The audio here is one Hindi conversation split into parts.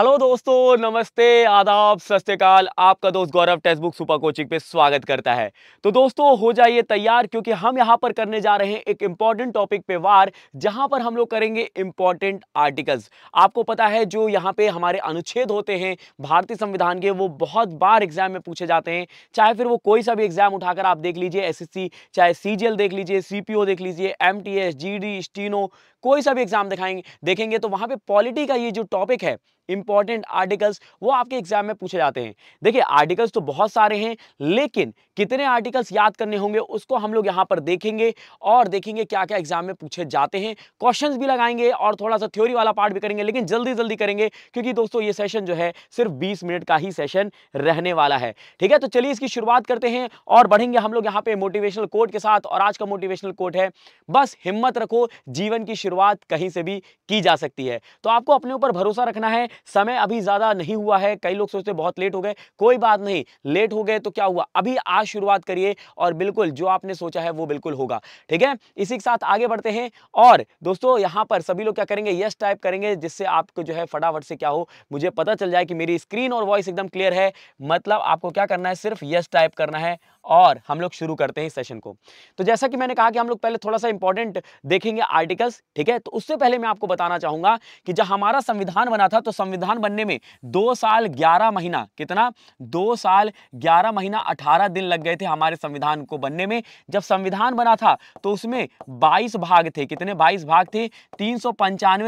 हेलो दोस्तों नमस्ते आदाब सत्यकाल आपका दोस्त Gaurav text book super coaching पे स्वागत करता है तो दोस्तों हो जाइए तैयार क्योंकि हम यहाँ पर करने जा रहे हैं एक इम्पॉर्टेंट टॉपिक पे वार जहाँ पर हम लोग करेंगे इम्पॉर्टेंट आर्टिकल्स आपको पता है जो यहाँ पे हमारे अनुच्छेद होते हैं भारतीय संविधान के वो बहुत बार एग्जाम में पूछे जाते हैं चाहे फिर वो कोई सा भी एग्जाम उठाकर आप देख लीजिए एस चाहे सी देख लीजिए सी देख लीजिए एम टी एस स्टीनो कोई सा भी एग्जाम दिखाएंगे देखेंगे तो वहाँ पर पॉलिटी का ये जो टॉपिक है इंपॉर्टेंट आर्टिकल्स वो आपके एग्जाम में पूछे जाते हैं देखिए आर्टिकल्स तो बहुत सारे हैं लेकिन कितने आर्टिकल्स याद करने होंगे उसको हम लोग यहाँ पर देखेंगे और देखेंगे क्या क्या एग्जाम में पूछे जाते हैं क्वेश्चन भी लगाएंगे और थोड़ा सा थ्योरी वाला पार्ट भी करेंगे लेकिन जल्दी जल्दी करेंगे क्योंकि दोस्तों ये सेशन जो है सिर्फ बीस मिनट का ही सेशन रहने वाला है ठीक है तो चलिए इसकी शुरुआत करते हैं और बढ़ेंगे हम लोग यहाँ पे मोटिवेशनल कोट के साथ और आज का मोटिवेशनल कोट है बस हिम्मत रखो जीवन की शुरुआत कहीं से भी की जा सकती है तो आपको अपने ऊपर भरोसा रखना है समय अभी ज़्यादा नहीं हुआ है कई लोग सोचते बहुत लेट हो गए कोई बात नहीं लेट हो गए तो क्या हुआ अभी आज शुरुआत करिए और बिल्कुल जो आपने सोचा है वो बिल्कुल होगा ठीक है इसी के साथ आगे बढ़ते हैं और दोस्तों यहां पर सभी लोग क्या करेंगे यस टाइप करेंगे जिससे आपको जो है फटाफट से क्या हो मुझे पता चल जाए कि मेरी स्क्रीन और वॉइस एकदम क्लियर है मतलब आपको क्या करना है सिर्फ यस टाइप करना है और हम लोग शुरू करते हैं इस सेशन को तो जैसा कि मैंने कहा कि हम लोग पहले थोड़ा सा इंपॉर्टेंट देखेंगे आर्टिकल्स ठीक है तो उससे पहले मैं आपको बताना चाहूंगा कि जब हमारा संविधान बना था तो संविधान बनने में दो साल ग्यारह महीना कितना दो साल ग्यारह महीना अठारह दिन लग गए थे हमारे संविधान को बनने में जब संविधान बना था तो उसमें बाईस भाग थे कितने बाईस भाग थे तीन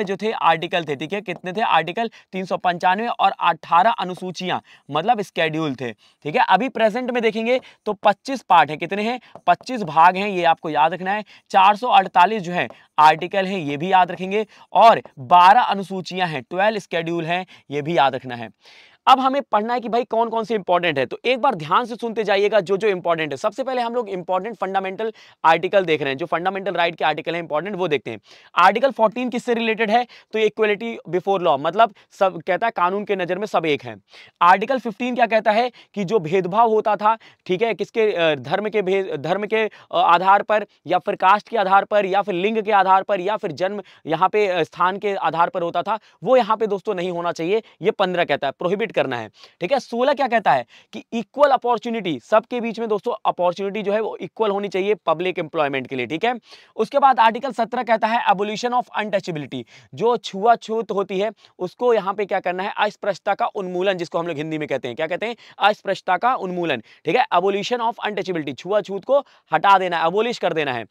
जो थे आर्टिकल थे ठीक है कितने थे आर्टिकल तीन और अठारह अनुसूचियां मतलब स्केड्यूल थे ठीक है अभी प्रेजेंट में देखेंगे तो 25 पार्ट है कितने हैं 25 भाग हैं ये आपको याद रखना है 448 जो है आर्टिकल है ये भी याद रखेंगे और 12 अनुसूचियां हैं 12 स्केड्यूल हैं ये भी याद रखना है अब हमें पढ़ना है कि भाई कौन कौन से इंपॉर्टेंट है तो एक बार ध्यान से सुनते जाइएगा जो जो इंपॉर्टेंट है सबसे पहले हम लोग इंपॉर्टेंट फंडामेंटल आर्टिकल देख रहे हैं जो फंडामेंटल राइट के आर्टिकल है इंपॉर्टेंट वो देखते हैं आर्टिकल फोर्टीन किससे रिलेटेड है तो इक्वलिटी बिफोर लॉ मतलब सब कहता है कानून के नज़र में सब एक है आर्टिकल फिफ्टीन क्या कहता है कि जो भेदभाव होता था ठीक है किसके धर्म के भेद धर्म के आधार पर या फिर कास्ट के आधार पर या फिर लिंग के आधार पर या फिर जन्म यहाँ पे स्थान के आधार पर होता था वो यहाँ पे दोस्तों नहीं होना चाहिए ये पंद्रह कहता है प्रोहिबिट डिवाइड करना है ठीक है सोलह क्या कहता है कि इक्वल अपॉर्चुनिटी सबके बीच में दोस्तों अपॉर्चुनिटी जो है वो इक्वल होनी चाहिए पब्लिक एम्प्लॉयमेंट के लिए ठीक है उसके बाद आर्टिकल सत्रह कहता है एबोल्यूशन ऑफ अनटचेबिलिटी जो छुआछूत होती है उसको यहाँ पे क्या करना है अस्पृश्यता का उन्मूलन जिसको हम लोग हिंदी में कहते हैं क्या कहते हैं अस्पृश्यता का उन्मूलन ठीक है एबोल्यूशन ऑफ अनटचेबिलिटी छुआछूत को हटा देना है एबोलिश कर देना है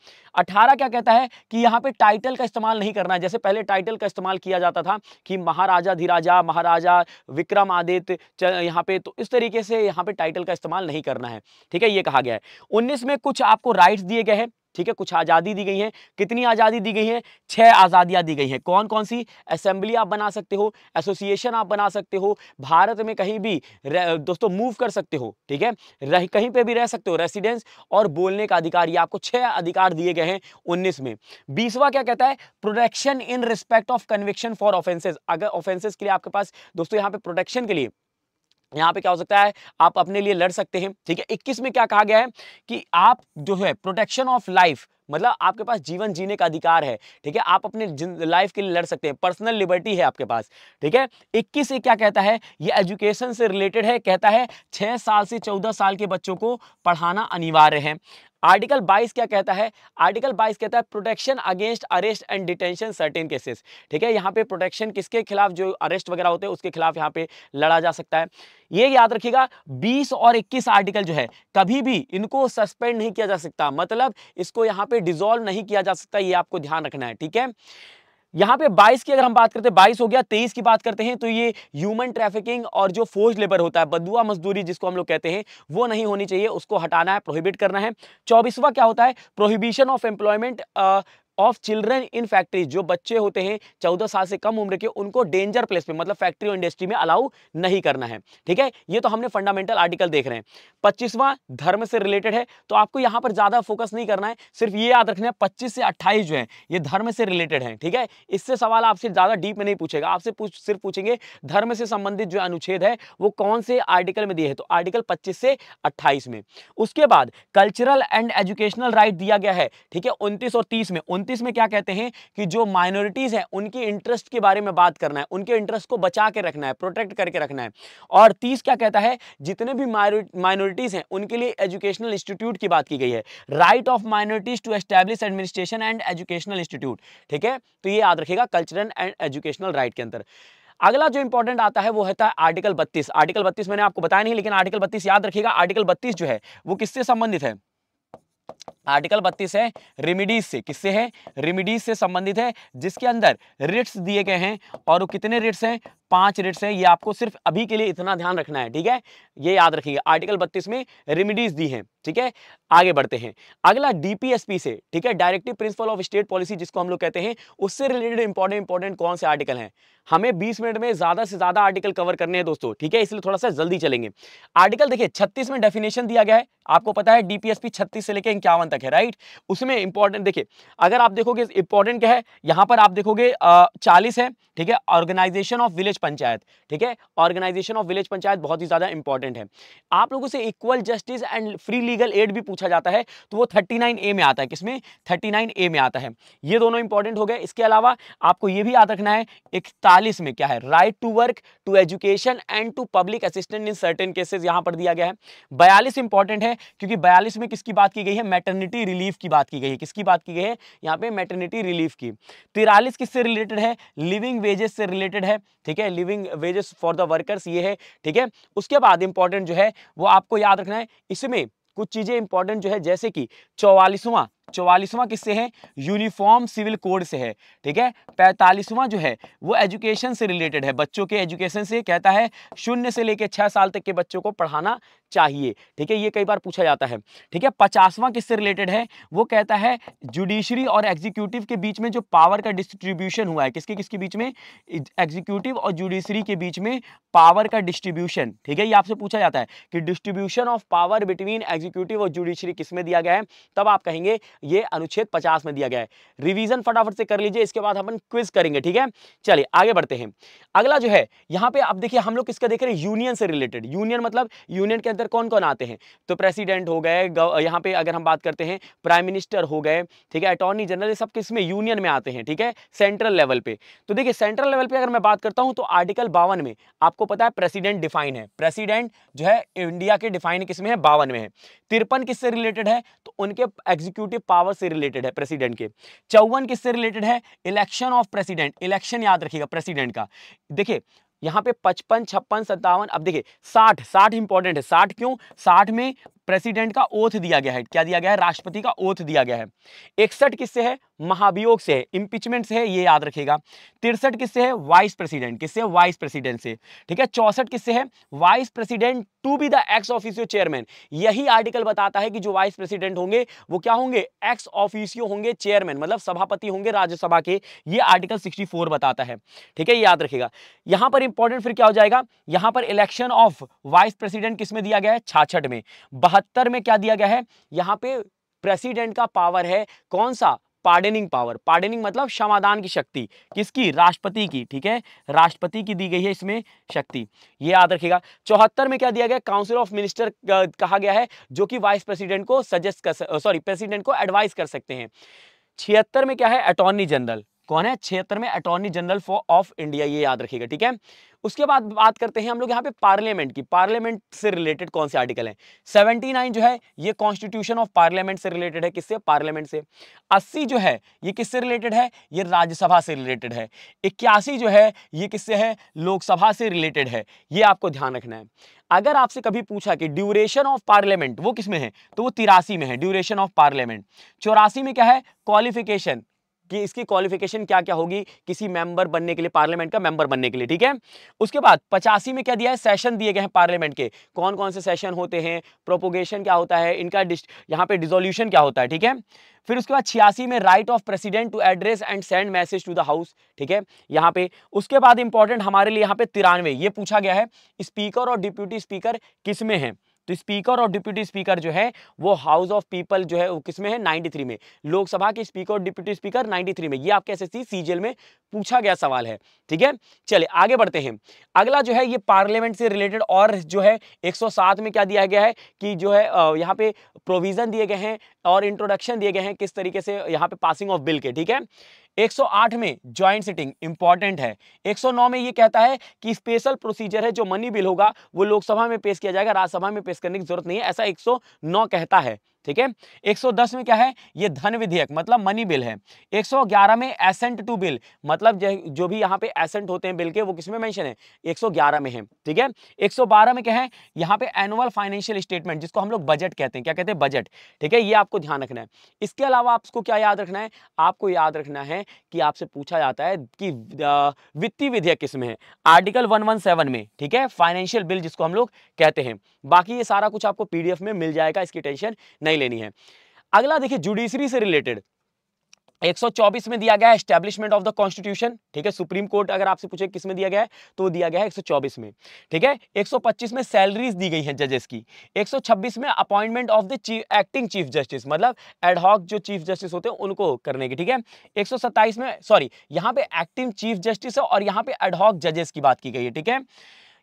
अठारह क्या कहता है कि यहाँ पे टाइटल का इस्तेमाल नहीं करना है जैसे पहले टाइटल का इस्तेमाल किया जाता था कि महाराजा धीराजा महाराजा विक्रम आदि आदित्य यहाँ पे तो इस तरीके से यहाँ पे टाइटल का इस्तेमाल नहीं करना है ठीक है ये कहा गया है उन्नीस में कुछ आपको राइट्स दिए गए हैं ठीक है कुछ आज़ादी दी गई है कितनी आज़ादी दी गई है छह आज़ादियाँ दी गई हैं कौन कौन सी असेंबली आप बना सकते हो एसोसिएशन आप बना सकते हो भारत में कहीं भी दोस्तों मूव कर सकते हो ठीक है रह कहीं पे भी रह सकते हो रेसिडेंस और बोलने का अधिकार ये आपको छह अधिकार दिए गए हैं उन्नीस में बीसवा क्या कहता है protection in respect of conviction for offences अगर ऑफेंसेज के लिए आपके पास दोस्तों यहाँ पे प्रोटेक्शन के लिए यहाँ पे क्या हो सकता है आप अपने लिए लड़ सकते हैं ठीक है 21 में क्या कहा गया है कि आप जो है प्रोटेक्शन ऑफ लाइफ मतलब आपके पास जीवन जीने का अधिकार है ठीक है आप अपने लाइफ के लिए लड़ सकते हैं पर्सनल लिबर्टी है आपके पास ठीक है इक्कीस से क्या कहता है ये एजुकेशन से रिलेटेड है कहता है छह साल से चौदह साल के बच्चों को पढ़ाना अनिवार्य है आर्टिकल 22 क्या कहता है आर्टिकल 22 कहता है protection against arrest and detention certain cases ठीक है यहाँ पे प्रोटेक्शन किसके खिलाफ जो अरेस्ट वगैरह होते हैं उसके खिलाफ यहाँ पे लड़ा जा सकता है ये याद रखिएगा 20 और 21 आर्टिकल जो है कभी भी इनको सस्पेंड नहीं किया जा सकता मतलब इसको यहाँ पे डिजोल्व नहीं किया जा सकता ये आपको ध्यान रखना है ठीक है यहाँ पे 22 की अगर हम बात करते हैं 22 हो गया 23 की बात करते हैं तो ये ह्यूमन ट्रैफिकिंग और जो फोर्ज लेबर होता है बदुआ मजदूरी जिसको हम लोग कहते हैं वो नहीं होनी चाहिए उसको हटाना है प्रोहिबिट करना है चौबीसवा क्या होता है prohibition of employment of children in factory जो बच्चे होते हैं चौदह साल से कम उम्र के उनको डेंजर प्लेस पे मतलब फैक्ट्री और इंडस्ट्री में अलाउ नहीं करना है ठीक है ये तो हमने फंडामेंटल आर्टिकल देख रहे हैं पच्चीसवां धर्म से रिलेटेड है तो आपको यहां पर ज़्यादा फोकस नहीं करना है सिर्फ ये याद रखना है पच्चीस से अट्ठाईस जो है ये धर्म से रिलेटेड है ठीक है इससे सवाल आपसे ज़्यादा डीप में नहीं पूछेगा आपसे पूछ सिर्फ पूछेंगे धर्म से संबंधित जो अनुच्छेद है वो कौन से आर्टिकल में दिए है तो आर्टिकल पच्चीस से अट्ठाईस में उसके बाद कल्चरल एंड एजुकेशनल राइट दिया गया है ठीक है उन्तीस और तीस में उनतीस में क्या कहते हैं कि जो माइनॉरिटीज़ हैं उनकी इंटरेस्ट के बारे में बात करना है उनके इंटरेस्ट को बचा के रखना है प्रोटेक्ट करके रखना है और तीस क्या कहता है जितने भी माइनॉरिटीज़ हैं उनके लिए एजुकेशनल इंस्टीट्यूट की बात की गई है right of minorities to establish administration and educational institute ठीक है तो ये याद रखेगा कल्चरल एंड एजुकेशनल राइट के अंदर अगला जो इंपॉर्टेंट आता है वो है आर्टिकल बत्तीस आर्टिकल बत्तीस मैंने आपको बताया नहीं लेकिन आर्टिकल बत्तीस याद रखिएगा आर्टिकल बत्तीस जो है वो किससे संबंधित है आर्टिकल बत्तीस है रेमिडीज से किससे है रेमिडीज से संबंधित है जिसके अंदर रिट्स दिए गए हैं और वो कितने रिट्स हैं पांच रिट्स हैं ये आपको सिर्फ अभी के लिए इतना ध्यान रखना है ठीक है ये याद रखिए आर्टिकल बत्तीस में रिमिडीज दी हैं ठीक है आगे बढ़ते हैं अगला डीपीएसपी से ठीक है directive principle of state policy जिसको हम लोग कहते हैं उससे रिलेटेड इंपॉर्टेंट इंपॉर्टेंट कौन से आर्टिकल हैं हमें 20 मिनट में ज्यादा से ज्यादा आर्टिकल कवर करने हैं दोस्तों ठीक है इसलिए थोड़ा सा जल्दी चलेंगे आर्टिकल देखिए 36 में डेफिनेशन दिया गया है आपको पता है डीपीएसपी 36 से लेकर इक्यावन तक है राइट उसमें इंपॉर्टेंट देखिए अगर आप देखोगे इंपॉर्टेंट क्या है यहां पर आप देखोगे चालीस है ठीक है ऑर्गेनाइजेशन ऑफ विलेज पंचायत ठीक है ऑर्गेनाइजेशन ऑफ विलेज पंचायत बहुत ही ज़्यादा इंपॉर्टेंट है आप लोगों से equal justice and free legal aid भी पूछा जाता है तो वो थर्टी ए में आता है किसमें थर्टी ए में आता है ये दोनों इंपॉर्टेंट हो गए इसके अलावा आपको ये भी याद रखना है इकतालीस में क्या है right to work to education and to public assistant in certain cases यहाँ पर दिया गया है बयालीस इंपॉर्टेंट है क्योंकि बयालीस में किसकी बात की गई है मैटर मैटर्निटी रिलीफ की बात की गई है किसकी बात की गई है यहाँ पे मैटर्निटी रिलीफ की तिरालीस किससे रिलेटेड है लिविंग वेजेस से रिलेटेड है ठीक है living wages for the workers ये है ठीक है उसके बाद इंपॉर्टेंट जो है वो आपको याद रखना है इसमें कुछ चीज़ें इंपॉर्टेंट जो है जैसे कि चौवालीसवां चौवालीसवां किससे है यूनिफॉर्म सिविल कोड से है ठीक है पैंतालीसवां जो है वो एजुकेशन से रिलेटेड है बच्चों के एजुकेशन से कहता है शून्य से लेकर छः साल तक के बच्चों को पढ़ाना चाहिए ठीक है ये कई बार पूछा जाता है ठीक है पचासवां किससे रिलेटेड है वो कहता है जुडिशरी और एग्जीक्यूटिव के बीच में जो पावर का डिस्ट्रीब्यूशन हुआ है किसके किसके बीच में एग्जीक्यूटिव और जुडिशरी के बीच में पावर का डिस्ट्रीब्यूशन ठीक है ये आपसे पूछा जाता है कि distribution of power between executive और जुडिशरी किसमें दिया गया है तब आप कहेंगे ये अनुच्छेद पचास में दिया गया है रिविजन फटाफट से कर लीजिए इसके बाद अपन क्विज करेंगे ठीक है चलिए आगे बढ़ते हैं अगला जो है यहाँ पे आप देखिए हम लोग किसका देख रहे हैं यूनियन से रिलेटेड यूनियन मतलब यूनियन के अंदर कौन कौन आते हैं तो प्रेसिडेंट हो गए यहाँ पे अगर हम बात करते हैं प्राइम मिनिस्टर हो गए ठीक है अटॉर्नी जनरल सब किस में यूनियन में आते हैं ठीक है सेंट्रल लेवल पे तो देखिए सेंट्रल लेवल पे अगर मैं बात करता हूं तो आर्टिकल बावन में आपको पता है प्रेसिडेंट डिफाइन है प्रेसिडेंट जो है इंडिया के डिफाइन किसमें है बावन में है तिरपन किससे रिलेटेड है तो उनके एग्जीक्यूटिव पावर से रिलेटेड है प्रेसिडेंट के चौवन किससे रिलेटेड है इलेक्शन ऑफ प्रेसिडेंट इलेक्शन याद रखिएगा प्रेसिडेंट का देखिए यहाँ पे पचपन छप्पन सत्तावन अब देखिए साठ साठ इंपॉर्टेंट है साठ क्यों साठ में प्रेसिडेंट का ओथ दिया गया है क्या दिया गया है राष्ट्रपति का ओथ दिया गया है इकसठ किससे है महाभियोग से है इम्पिचमेंट से है ये याद रखेगा तिरसठ किससे है वाइस प्रेसिडेंट किससे वाइस प्रेसिडेंट से ठीक है चौसठ किससे है vice president to be the ex officio chairman यही आर्टिकल बताता है कि जो वाइस प्रेसिडेंट होंगे वो क्या होंगे एक्स ऑफिसियो होंगे चेयरमैन मतलब सभापति होंगे राज्यसभा के ये आर्टिकल 64 बताता है ठीक है ये याद रखेगा यहां पर इंपॉर्टेंट फिर क्या हो जाएगा यहां पर इलेक्शन ऑफ वाइस प्रेसिडेंट किसमें दिया गया है छाछठ में बहत्तर में क्या दिया गया है यहाँ पे प्रेसिडेंट का पावर है कौन सा पार्डनिंग पावर पार्डनिंग मतलब क्षमादान की शक्ति किसकी राष्ट्रपति की ठीक है राष्ट्रपति की दी गई है इसमें शक्ति ये याद रखिएगा चौहत्तर में क्या दिया गया काउंसिल ऑफ मिनिस्टर कहा गया है जो कि वाइस प्रेसिडेंट को सजेस्ट कर सॉरी प्रेसिडेंट को एडवाइस कर सकते हैं छिहत्तर में क्या है अटॉर्नी जनरल कौन है छिहत्तर में attorney general for of India ये याद रखिएगा ठीक है उसके बाद बात करते हैं हम लोग यहाँ पे पार्लियामेंट की पार्लियामेंट से रिलेटेड कौन से आर्टिकल हैं 79 जो है ये कॉन्स्टिट्यूशन ऑफ पार्लियामेंट से रिलेटेड है किससे पार्लियामेंट से 80 जो है ये किससे रिलेटेड है ये राज्यसभा से रिलेटेड है इक्यासी जो है ये किससे है लोकसभा से रिलेटेड है ये आपको ध्यान रखना है अगर आपसे कभी पूछा कि ड्यूरेशन ऑफ पार्लियामेंट वो किसमें है तो वो तिरासी में है ड्यूरेशन ऑफ पार्लियामेंट चौरासी में क्या है क्वालिफिकेशन कि इसकी क्वालिफिकेशन क्या क्या होगी किसी मेंबर बनने के लिए पार्लियामेंट का मेंबर बनने के लिए ठीक है उसके बाद पचासी में क्या दिया है सेशन दिए गए हैं पार्लियामेंट के कौन कौन से सेशन होते हैं प्रोपोगेशन क्या होता है इनका यहाँ पे डिजोल्यूशन क्या होता है ठीक है फिर उसके बाद छियासी में right of president to address and send message to the house ठीक है यहाँ पे उसके बाद इंपॉर्टेंट हमारे लिए यहाँ पे तिरानवे ये पूछा गया है स्पीकर और डिप्यूटी स्पीकर किस में है तो स्पीकर और डिप्यूटी स्पीकर जो है वो हाउस ऑफ पीपल जो है वो किसमें है 93 में लोकसभा के स्पीकर और डिप्यूटी स्पीकर 93 में ये आपके एस सीजीएल में पूछा गया सवाल है ठीक है चलिए आगे बढ़ते हैं अगला जो है ये पार्लियामेंट से रिलेटेड और जो है 107 में क्या दिया गया है कि जो है यहाँ पे प्रोविजन दिए गए हैं और इंट्रोडक्शन दिए गए हैं किस तरीके से यहाँ पे पासिंग ऑफ बिल के ठीक है 108 में ज्वाइंट सिटिंग इंपॉर्टेंट है 109 में ये कहता है कि स्पेशल प्रोसीजर है जो मनी बिल होगा वो लोकसभा में पेश किया जाएगा राज्यसभा में पेश करने की जरूरत नहीं है ऐसा 109 कहता है ठीक है 110 में क्या है ये धन विधेयक मतलब मनी बिल है 111 में एसेंट टू बिल मतलब जो भी यहाँ पे एसेंट होते हैं बिल के वो किसमें मेंशन है 111 में है ठीक है 112 में क्या है यहाँ पे एनुअल फाइनेंशियल स्टेटमेंट जिसको हम लोग बजट कहते हैं क्या कहते हैं बजट ठीक है ये आपको ध्यान रखना है इसके अलावा आपको क्या याद रखना है आपको याद रखना है कि आपसे पूछा जाता है कि वित्तीय विधेयक किसमें है आर्टिकल वन में ठीक है फाइनेंशियल बिल जिसको हम लोग कहते हैं बाकी ये सारा कुछ आपको पीडीएफ में मिल जाएगा इसकी टेंशन नहीं नहीं लेनी है अगला देखिए जुडिशरी से रिलेटेड 124 में दिया गया है स्टैब्लिशमेंट ऑफ द कॉन्स्टिट्यूशन ठीक है सुप्रीम कोर्ट अगर आपसे पूछे किस में दिया गया है तो दिया गया है 124 में ठीक है 125 में सैलरीज दी गई हैं जजेस की 126 में appointment of the chief acting chief justice मतलब एडहॉक जो चीफ जस्टिस होते हैं उनको करने की ठीक है एक में सॉरी यहाँ पे एक्टिंग चीफ जस्टिस है और यहाँ पे एडहॉक जजेस की बात की गई है ठीक है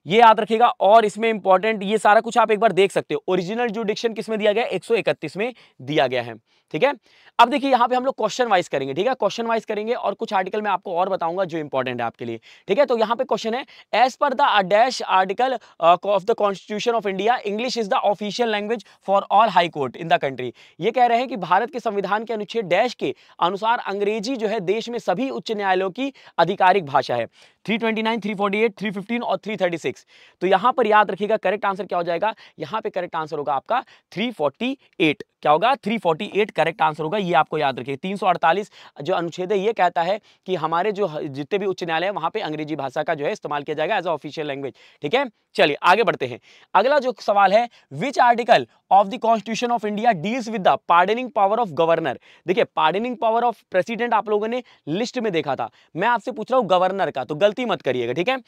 ये याद रखेगा और इसमें इंपॉर्टेंट ये सारा कुछ आप एक बार देख सकते हो ओरिजिनल जो डिक्शन किसमें दिया गया सौ 131 में दिया गया है ठीक है अब देखिए यहाँ पे हम लोग क्वेश्चन वाइज करेंगे ठीक है क्वेश्चन वाइज करेंगे और कुछ आर्टिकल मैं आपको और बताऊंगा जो इंपॉर्टेंट है आपके लिए ठीक है तो यहाँ पे क्वेश्चन है as per the dash article of the constitution of India English is the official language for all high court in the country ये कह रहे हैं कि भारत के संविधान के अनुच्छेद डैश के अनुसार अंग्रेजी जो है देश में सभी उच्च न्यायालयों की आधिकारिक भाषा है 329, 348, 315 और 336 तो यहां पर याद रखिएगा करेक्ट आंसर क्या हो जाएगा यहां पे करेक्ट आंसर होगा आपका 348 क्या होगा 348 करेक्ट आंसर होगा ये आपको याद रखिए 348 जो अनुच्छेद है ये कहता है कि हमारे जो जितने भी उच्च न्यायालय है वहां पे अंग्रेजी भाषा का जो है इस्तेमाल किया जाएगा एज अ ऑफिशियल लैंग्वेज ठीक है चलिए आगे बढ़ते हैं अगला जो सवाल है which article of the constitution of India deals with the pardoning power of governor देखिए पार्डनिंग पावर ऑफ प्रेसिडेंट आप लोगों ने लिस्ट में देखा था मैं आपसे पूछ रहा हूँ गवर्नर का तो गलती मत करिएगा ठीक है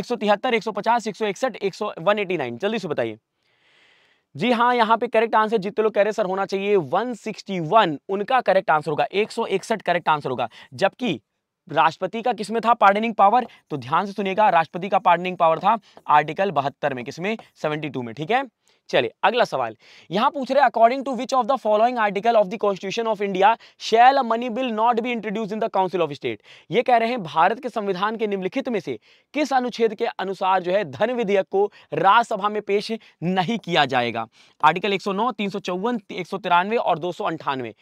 एक सौ तिहत्तर एक सौ पचास एक सौ इकसठ एक सौ वन एटी नाइन जल्दी से बताइए जी हाँ यहाँ पे करेक्ट आंसर जितने लोग कह रहे सर होना चाहिए 161 उनका करेक्ट आंसर होगा एक करेक्ट आंसर होगा जबकि राष्ट्रपति का किसमें था पार्डनिंग पावर तो ध्यान से सुनिएगा राष्ट्रपति का पार्डनिंग पावर था आर्टिकल बहत्तर में किसमें 72 में ठीक है चलिए अगला सवाल यहां पूछ रहे according to which of the following article of the constitution of India shall money bill not be introduce in the council of state ये कह रहे हैं भारत के संविधान के निम्नलिखित में से किस अनुच्छेद के अनुसार जो है धन विधेयक को राज्यसभा में पेश नहीं किया जाएगा आर्टिकल एक सौ नौ तीन सौ चौवन एक सौ तिरानवे और दो सौ अंठानवे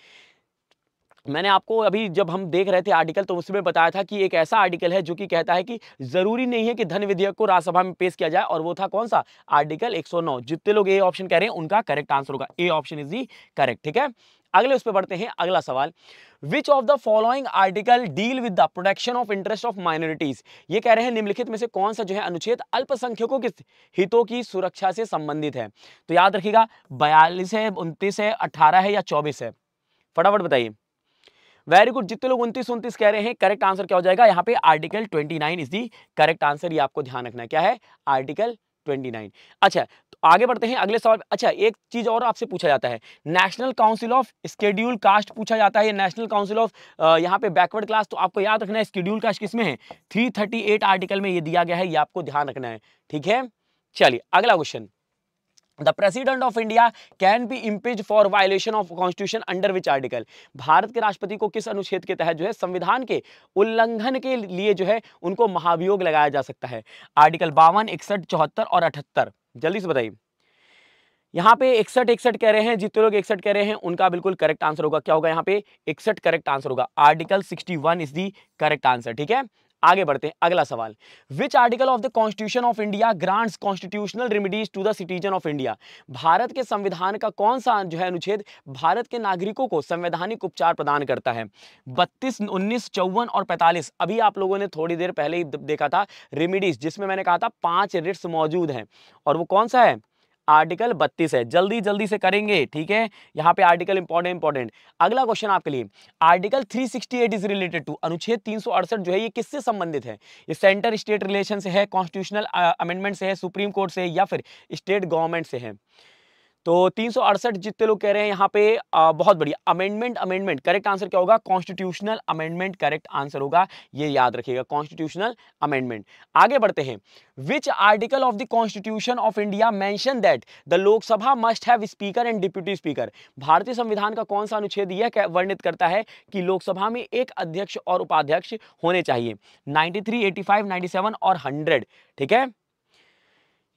मैंने आपको अभी जब हम देख रहे थे आर्टिकल तो उसमें बताया था कि एक ऐसा आर्टिकल है जो कि कहता है कि जरूरी नहीं है कि धन विधेयक को राज्यसभा में पेश किया जाए और वो था कौन सा आर्टिकल 109 जितने लोग ए ऑप्शन कह रहे हैं उनका करेक्ट आंसर होगा A option is the correct ठीक है अगले उस पर बढ़ते हैं अगला सवाल which of the following article deal with the protection of interest of minorities ये कह रहे हैं निम्नलिखित में से कौन सा जो है अनुच्छेद अल्पसंख्यकों के हितों की सुरक्षा से संबंधित है तो याद रखिएगा बयालीस है उनतीस है अट्ठारह है या चौबीस है फटाफट बताइए वेरी गुड जितने लोग उनतीस उन्तीस कह रहे हैं करेक्ट आंसर क्या हो जाएगा यहाँ पे article twenty nine is the correct answer ये आपको ध्यान रखना क्या है आर्टिकल ट्वेंटी नाइन अच्छा तो आगे बढ़ते हैं अगले सवाल अच्छा एक चीज और आपसे पूछा जाता है national council of scheduled caste पूछा जाता है नेशनल काउंसिल ऑफ यहाँ पे बैकवर्ड क्लास तो आपको याद रखना है स्केड्यूल कास्ट किसमें है थ्री आर्टिकल में ये दिया गया है ये आपको ध्यान रखना है ठीक है चलिए अगला question the president of India can be impeached for violation of constitution under which article Bharat के राष्ट्रपति को किस अनुच्छेद के तहत जो है संविधान के उल्लंघन के लिए जो है उनको महाभियोग लगाया जा सकता है आर्टिकल बावन इकसठ चौहत्तर और अठहत्तर जल्दी से बताइए यहाँ पे इकसठ इकसठ कह रहे हैं जितने लोग इकसठ कह रहे हैं उनका बिल्कुल करेक्ट आंसर होगा क्या होगा यहाँ पे इकसठ करेक्ट आंसर होगा article sixty one is the correct answer ठीक है आगे बढ़ते हैं अगला सवाल which article of the constitution of India grants constitutional remedies to the citizen of India Bharat के संविधान का कौन सा जो है अनुच्छेद भारत के नागरिकों को संवैधानिक उपचार प्रदान करता है बत्तीस उन्नीस चौवन और पैंतालीस अभी आप लोगों ने थोड़ी देर पहले ही देखा था रेमिडीज जिसमें मैंने कहा था पांच रिट्स मौजूद हैं और वो कौन सा है आर्टिकल बत्तीस है जल्दी जल्दी से करेंगे ठीक है यहाँ पे आर्टिकल इंपॉर्टेंट इंपॉर्टेंट अगला क्वेश्चन आपके लिए आर्टिकल 368 इज रिलेटेड टू अनुच्छेद 368 जो है ये किससे संबंधित है ये सेंटर स्टेट रिलेशन से है कॉन्स्टिट्यूशनल अमेंडमेंट से है सुप्रीम कोर्ट से या फिर स्टेट गवर्नमेंट से है तो तीन जितने लोग कह रहे हैं यहाँ पे आ, बहुत बढ़िया अमेंडमेंट अमेंडमेंट करेक्ट आंसर क्या होगा कॉन्स्टिट्यूशनल अमेंडमेंट करेक्ट आंसर होगा ये याद रखिएगा कॉन्स्टिट्यूशनल अमेंडमेंट आगे बढ़ते हैं which article of the constitution of India mention that the Lok Sabha must have speaker and deputy speaker भारतीय संविधान का कौन सा अनुच्छेद यह वर्णित करता है कि लोकसभा में एक अध्यक्ष और उपाध्यक्ष होने चाहिए नाइन्टी थ्री और हंड्रेड ठीक है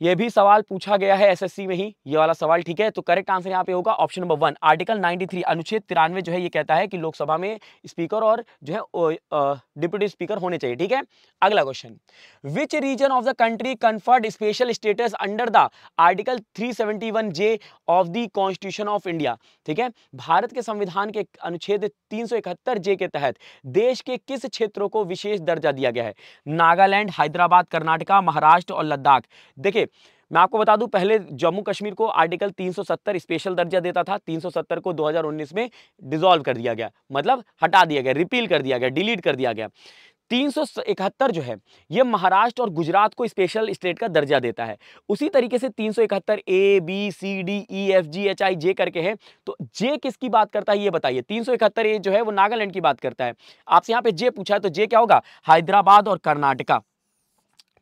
ये भी सवाल पूछा गया है एसएससी में ही ये वाला सवाल ठीक है तो करेक्ट आंसर यहाँ पे होगा ऑप्शन नंबर वन आर्टिकल 93 अनुच्छेद तिरानवे जो है ये कहता है कि लोकसभा में स्पीकर और जो है डिप्यूटी स्पीकर होने चाहिए ठीक है अगला question which region of the country conferred special status under the article three J of the constitution of India ठीक है भारत के संविधान के अनुच्छेद तीन जे के तहत देश के किस क्षेत्रों को विशेष दर्जा दिया गया है नागालैंड हैदराबाद कर्नाटका महाराष्ट्र और लद्दाख देखिए मैं आपको बता दूं पहले जम्मू कश्मीर को आर्टिकल 370 स्पेशल दर्जा देता था 370 को 2019 में डिसॉल्व कर दिया गया मतलब हटा दिया गया रिपील कर दिया गया डिलीट कर दिया गया 371 जो है ये महाराष्ट्र और गुजरात को स्पेशल स्टेट का दर्जा देता है उसी तरीके से 371 A B C D E F G H I J करके है तो जे किसकी बात करता है ये बताइए 371 ए जो है वो नागालैंड की बात करता है आपसे यहाँ पे जे पूछा है तो जे क्या होगा हैदराबाद और कर्नाटका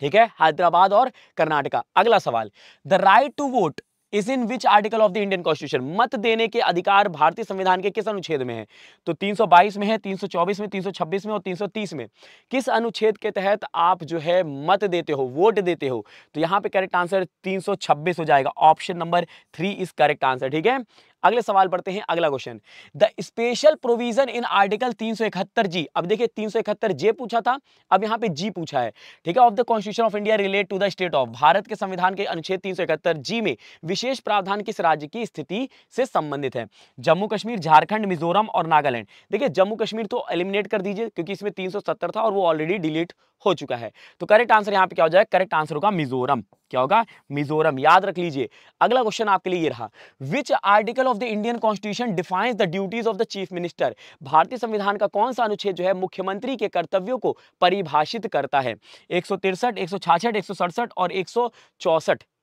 ठीक है हैदराबाद और कर्नाटका अगला सवाल the right to vote is in which article of the Indian constitution मत देने के अधिकार भारतीय संविधान के किस अनुच्छेद में है तो 322 में है 324 में 326 में और 330 में किस अनुच्छेद के तहत आप जो है मत देते हो वोट देते हो तो यहाँ पे करेक्ट आंसर 326 हो जाएगा option number three is correct answer ठीक है अगले सवाल पढ़ते हैं अगला question the special provision in article 371 G अब देखिए 371 जे पूछा था अब यहाँ पे जी पूछा है ठीक है of the constitution of India relate to the state of Bharat के संविधान के अनुच्छेद 371 जी में विशेष प्रावधान किस राज्य की स्थिति से संबंधित है जम्मू कश्मीर झारखंड मिजोरम और नागालैंड देखिए जम्मू कश्मीर तो एलिमिनेट कर दीजिए क्योंकि इसमें 370 था और वो ऑलरेडी डिलीट हो चुका है तो करेक्ट आंसर यहाँ पे क्या हो जाएगा करेक्ट आंसर होगा मिजोरम क्या होगा मिजोरम याद रख लीजिए अगला क्वेश्चन आपके लिए ये रहा which article of the Indian constitution defines the duties of the chief minister भारतीय संविधान का कौन सा अनुच्छेद जो है मुख्यमंत्री के कर्तव्यों को परिभाषित करता है एक सौ तिरसठ और एक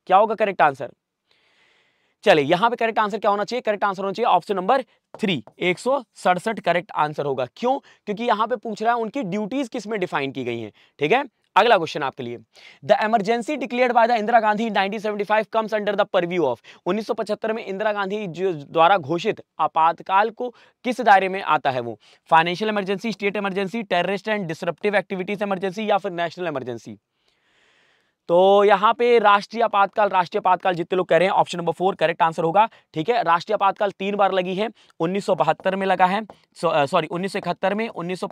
क्या होगा करेक्ट आंसर चलिए यहां पे करेक्ट आंसर क्या होना चाहिए करेक्ट आंसर होना चाहिए ऑप्शन नंबर थ्री एक करेक्ट आंसर होगा क्यों क्योंकि यहां पे पूछ रहा है उनकी ड्यूटीज किस में डिफाइन की गई हैं ठीक है अगला क्वेश्चन आपके लिए the emergency declare by the Indira Gandhi 1975 comes under the purview of 1975 में इंदिरा गांधी द्वारा घोषित आपातकाल को किस दायरे में आता है वो financial emergency state emergency terrorist and disruptive activities emergency या फिर नेशनल इमरजेंसी तो यहाँ पे राष्ट्रीय आपातकाल राष्ट्रीय आपातकाल जितने लोग कह रहे हैं option number four correct answer होगा ठीक है राष्ट्रीय आपातकाल तीन बार लगी है उन्नीस में लगा है सॉरी उन्नीस में उन्नीस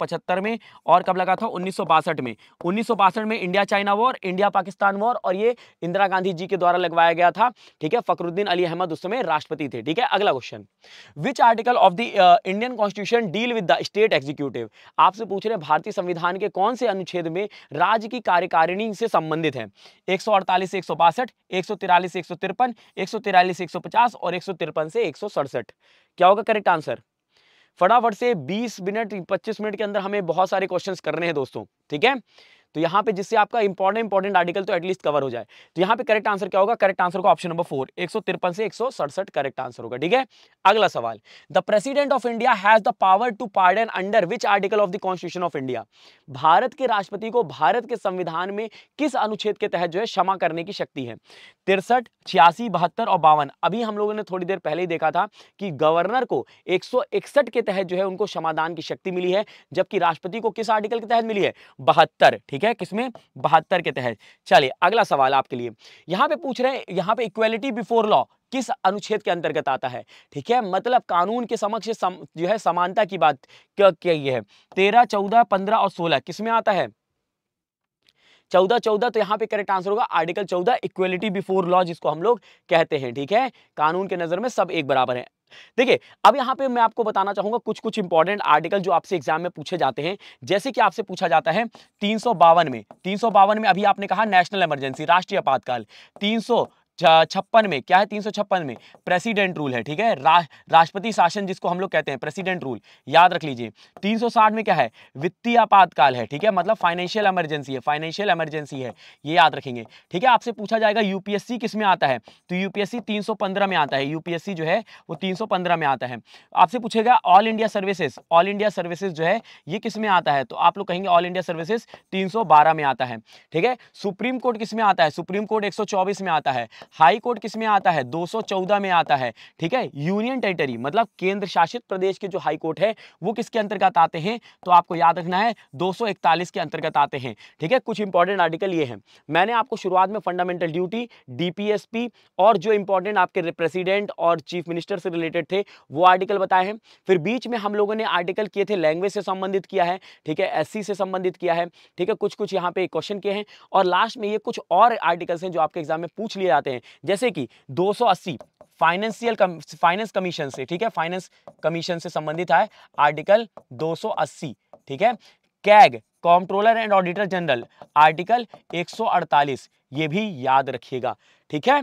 में और कब लगा था उन्नीस में उन्नीस में India China war India Pakistan war और ये इंदिरा गांधी जी के द्वारा लगवाया गया था ठीक है फकरुद्दीन अली अहमद उस समय राष्ट्रपति थे ठीक है अगला question which article of the Indian constitution deal with the state executive आपसे पूछ रहे हैं भारतीय संविधान के कौन से अनुच्छेद में राज्य की कार्यकारिणी से संबंधित है एक सौ अड़तालीस एक सौ बासठ एक सौ तिरालीस एक सौ तिरपन एक सौ तिरालीस एक सौ पचास और एक सौ तिरपन से एक सौ सड़सठ क्या होगा करेक्ट आंसर फटाफट से बीस मिनट पच्चीस मिनट के अंदर हमें बहुत सारे क्वेश्चन करने हैं दोस्तों ठीक है तो यहाँ पे जिससे आपका इंपॉर्टेंट इंपॉर्टेंट आर्टिकल तो एटलीस्ट कवर हो जाए तो यहाँ पे करेक्ट आंसर क्या होगा करेक्ट आंसर होगा ऑप्शन नंबर फोर एक से एक करेक्ट आंसर होगा ठीक है अगला सवाल the president of India has the power to pardon under which article of the constitution of India Bharat के राष्ट्रपति को भारत के संविधान में किस अनुच्छेद के तहत जो है क्षमा करने की शक्ति है तिरसठ छियासी बहत्तर और बावन अभी हम लोगों ने थोड़ी देर पहले ही देखा था कि गवर्नर को 161 के तहत जो है उनको क्षमादान की शक्ति मिली है जबकि राष्ट्रपति को किस आर्टिकल के तहत मिली है बहत्तर ठीक ठीक है किसमें बहत्तर के तहत चलिए अगला सवाल आपके लिए यहाँ पे पूछ रहे हैं यहाँ पे इक्वेलिटी बिफोर लॉ किस अनुच्छेद के अंतर्गत आता है ठीक है मतलब कानून के समक्ष सम, जो है समानता की बात क्या है तेरह चौदह पंद्रह और सोलह किसमें आता है चौदह चौदह तो यहाँ पे करेक्ट आंसर होगा आर्टिकल चौदह इक्वेलिटी बिफोर लॉ जिसको हम लोग कहते हैं ठीक है कानून के नजर में सब एक बराबर है देखिए अब यहां पे मैं आपको बताना चाहूंगा कुछ कुछ इंपॉर्टेंट आर्टिकल जो आपसे एग्जाम में पूछे जाते हैं जैसे कि आपसे पूछा जाता है तीन में तीन में अभी आपने कहा नेशनल इमरजेंसी राष्ट्रीय आपातकाल तीन छप्पन में क्या है तीन सौ छप्पन में प्रेसिडेंट रूल है ठीक है रा, राष्ट्रपति शासन जिसको हम लोग कहते हैं प्रेसिडेंट रूल याद रख लीजिए तीन सौ साठ में क्या है वित्तीय आपातकाल है ठीक है मतलब फाइनेंशियल इमरजेंसी है फाइनेंशियल इमरजेंसी है ये याद रखेंगे ठीक है आपसे पूछा जाएगा यूपीएससी किस में आता है तो यूपीएससी पंद्रह में आता है यूपीएससी जो है वो पंद्रह में आता है आपसे पूछेगा all India services all India services जो है ये किस में आता है तो आप लोग कहेंगे ऑल इंडिया सर्विसेज बारह में आता है ठीक है सुप्रीम कोर्ट किस में आता है सुप्रीम कोर्ट चौबीस में आता है हाई कोर्ट किस में आता है 214 में आता है ठीक है यूनियन टेरिटरी मतलब केंद्र शासित प्रदेश के जो हाई कोर्ट है वो किसके अंतर्गत आते हैं तो आपको याद रखना है 241 के अंतर्गत आते हैं ठीक है कुछ इंपॉर्टेंट आर्टिकल ये हैं मैंने आपको शुरुआत में फंडामेंटल ड्यूटी डी और जो इंपॉर्टेंट आपके प्रेसिडेंट और चीफ मिनिस्टर से रिलेटेड थे वो आर्टिकल बताए हैं फिर बीच में हम लोगों ने आर्टिकल किए थे लैंग्वेज से संबंधित किया है ठीक है एस से संबंधित किया है ठीक है कुछ कुछ यहाँ पे क्वेश्चन किए हैं और लास्ट में ये कुछ और आर्टिकल्स हैं जो आपके एग्जाम में पूछ लिए जाते हैं हैं जैसे कि 280 फाइनेंशियल कम, फाइनेंस कमीशन से ठीक है फाइनेंस कमीशन से संबंधित है आर्टिकल 280 ठीक है CAG comptroller and auditor general article 148 ये भी याद रखिएगा ठीक है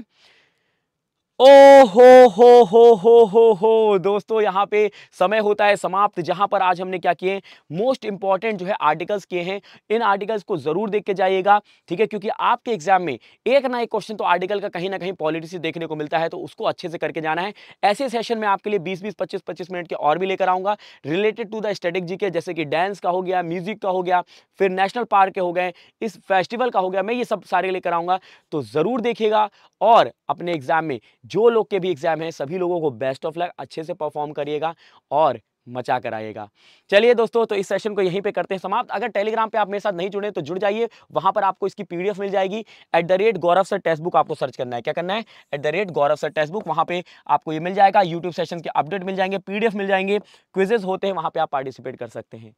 ओ हो हो हो हो हो हो दोस्तों यहाँ पे समय होता है समाप्त जहाँ पर आज हमने क्या किए मोस्ट इंपॉर्टेंट जो है आर्टिकल्स किए हैं इन आर्टिकल्स को ज़रूर देख के जाइएगा ठीक है क्योंकि आपके एग्जाम में एक ना एक क्वेश्चन तो आर्टिकल का कहीं ना कहीं पॉलिटिक्स देखने को मिलता है तो उसको अच्छे से करके जाना है ऐसे सेशन में आपके लिए बीस बीस पच्चीस पच्चीस मिनट के और भी लेकर आऊँगा related to the static G K जैसे कि डांस का हो गया म्यूजिक का हो गया फिर नेशनल पार्क के हो गए इस फेस्टिवल का हो गया मैं ये सब सारे लेकर आऊँगा तो ज़रूर देखिएगा और अपने एग्जाम में जो लोग के भी एग्जाम है सभी लोगों को बेस्ट ऑफ लक अच्छे से परफॉर्म करिएगा और मचा कर आएगा चलिए दोस्तों तो इस सेशन को यहीं पे करते हैं समाप्त अगर टेलीग्राम पे आप मेरे साथ नहीं जुड़े तो जुड़ जाइए वहां पर आपको इसकी पीडीएफ मिल जाएगी at the rate Gaurav sir text book आपको सर्च करना है क्या करना है at the rate Gaurav sir text book वहां पे आपको ये मिल जाएगा यूट्यूब सेशन के अपडेट मिल जाएंगे पीडीएफ मिल जाएंगे क्विजेज होते हैं वहां पर आप पार्टिसिपेट कर सकते हैं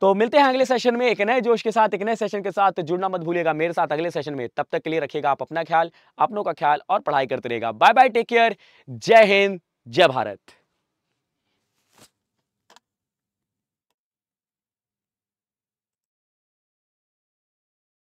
तो मिलते हैं अगले सेशन में एक नए जोश के साथ एक नए सेशन के साथ जुड़ना मत भूलिएगा मेरे साथ अगले सेशन में तब तक के लिए रखिएगा आप अपना ख्याल अपनों का ख्याल और पढ़ाई करते रहेगा बाय बाय टेक केयर जय हिंद जय भारत